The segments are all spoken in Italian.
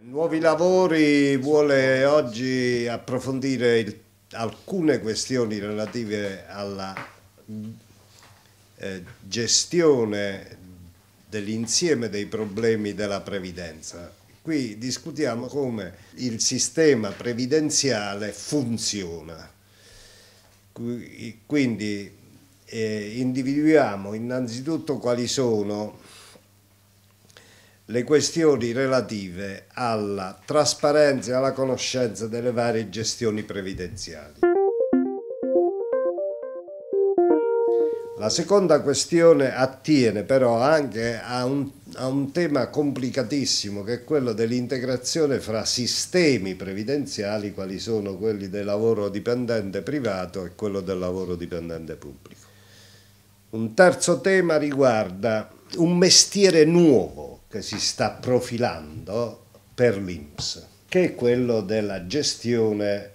Nuovi Lavori vuole oggi approfondire il, alcune questioni relative alla eh, gestione dell'insieme dei problemi della previdenza. Qui discutiamo come il sistema previdenziale funziona. Quindi eh, individuiamo innanzitutto quali sono le questioni relative alla trasparenza e alla conoscenza delle varie gestioni previdenziali. La seconda questione attiene però anche a un, a un tema complicatissimo che è quello dell'integrazione fra sistemi previdenziali quali sono quelli del lavoro dipendente privato e quello del lavoro dipendente pubblico. Un terzo tema riguarda un mestiere nuovo che si sta profilando per l'INPS, che è quello della gestione,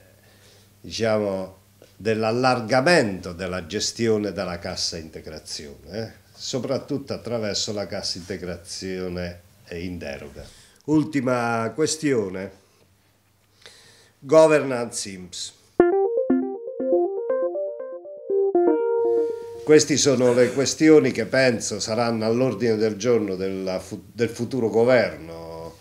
diciamo, dell'allargamento della gestione della cassa integrazione, eh? soprattutto attraverso la cassa integrazione in deroga. Ultima questione, governance IMPS. Queste sono le questioni che penso saranno all'ordine del giorno della, del futuro governo.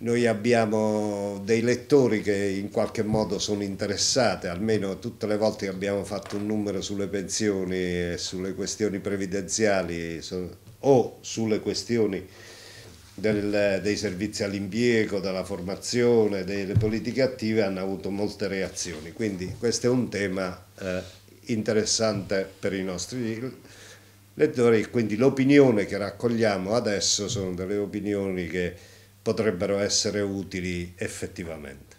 Noi abbiamo dei lettori che in qualche modo sono interessati, almeno tutte le volte che abbiamo fatto un numero sulle pensioni e sulle questioni previdenziali o sulle questioni del, dei servizi all'impiego, della formazione, delle politiche attive hanno avuto molte reazioni. Quindi questo è un tema eh, interessante per i nostri lettori, quindi l'opinione che raccogliamo adesso sono delle opinioni che potrebbero essere utili effettivamente.